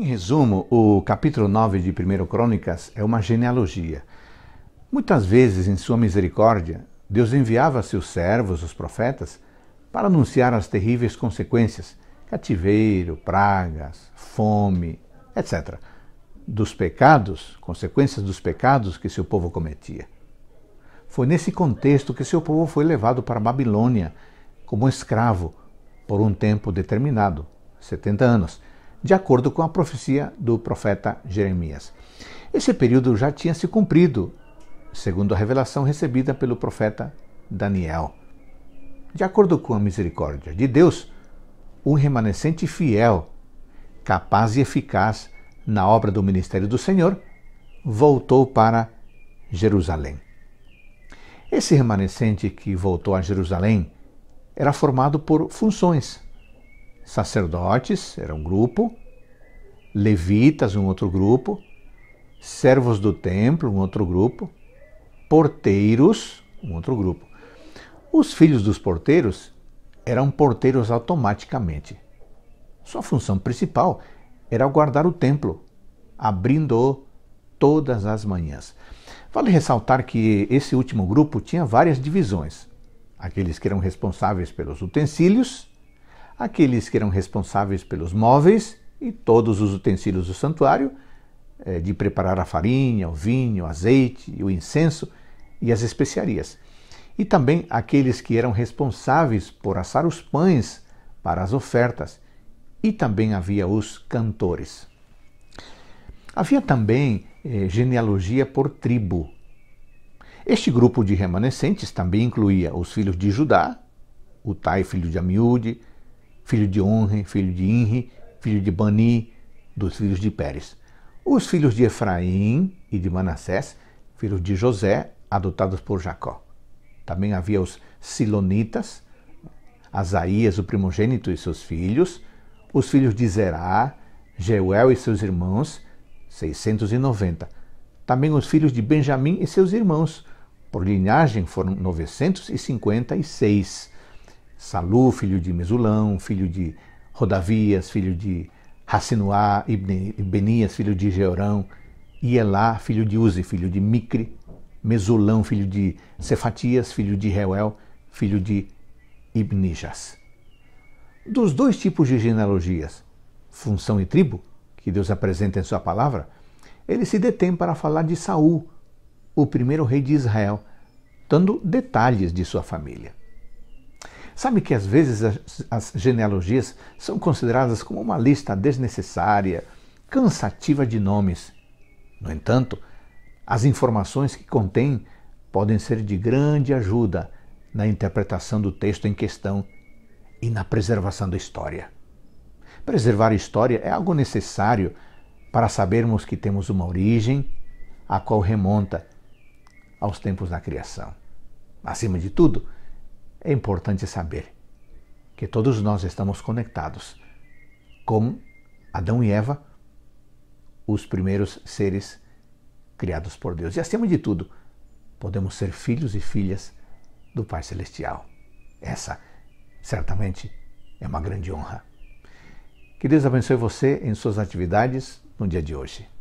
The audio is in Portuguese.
Em resumo, o capítulo 9 de 1 Crônicas é uma genealogia. Muitas vezes, em sua misericórdia, Deus enviava seus servos, os profetas, para anunciar as terríveis consequências cativeiro, pragas, fome, etc. dos pecados, consequências dos pecados que seu povo cometia. Foi nesse contexto que seu povo foi levado para a Babilônia como escravo por um tempo determinado, 70 anos, de acordo com a profecia do profeta Jeremias. Esse período já tinha se cumprido, segundo a revelação recebida pelo profeta Daniel. De acordo com a misericórdia de Deus, um remanescente fiel, capaz e eficaz na obra do ministério do Senhor, voltou para Jerusalém. Esse remanescente que voltou a Jerusalém era formado por funções sacerdotes, era um grupo, levitas, um outro grupo, servos do templo, um outro grupo, porteiros, um outro grupo. Os filhos dos porteiros eram porteiros automaticamente. Sua função principal era guardar o templo, abrindo-o todas as manhãs. Vale ressaltar que esse último grupo tinha várias divisões: aqueles que eram responsáveis pelos utensílios, aqueles que eram responsáveis pelos móveis e todos os utensílios do santuário, eh, de preparar a farinha, o vinho, o azeite, o incenso e as especiarias. E também aqueles que eram responsáveis por assar os pães para as ofertas. E também havia os cantores. Havia também eh, genealogia por tribo. Este grupo de remanescentes também incluía os filhos de Judá, o Utai, filho de Amiúde, filho de Onre, filho de Inri, filho de Bani, dos filhos de Pérez. Os filhos de Efraim e de Manassés, filhos de José, adotados por Jacó. Também havia os Silonitas, Asaías, o primogênito, e seus filhos, os filhos de Zerá, Jeuel e seus irmãos, 690. Também os filhos de Benjamim e seus irmãos, por linhagem foram 956. Salu, filho de Mesulão, filho de Rodavias, filho de Rassinuá, Ibn Benias, filho de Georão, Ielá, filho de Uzi, filho de Micre, Mesulão, filho de Cefatias, filho de Reuel, filho de Ibnijas. Dos dois tipos de genealogias, função e tribo, que Deus apresenta em sua palavra, ele se detém para falar de Saul, o primeiro rei de Israel, dando detalhes de sua família. Sabe que às vezes as, as genealogias são consideradas como uma lista desnecessária, cansativa de nomes. No entanto, as informações que contém podem ser de grande ajuda na interpretação do texto em questão e na preservação da história. Preservar a história é algo necessário para sabermos que temos uma origem a qual remonta aos tempos da criação. Acima de tudo, é importante saber que todos nós estamos conectados com Adão e Eva, os primeiros seres criados por Deus. E acima de tudo, podemos ser filhos e filhas do Pai Celestial. Essa, certamente, é uma grande honra. Que Deus abençoe você em suas atividades no dia de hoje.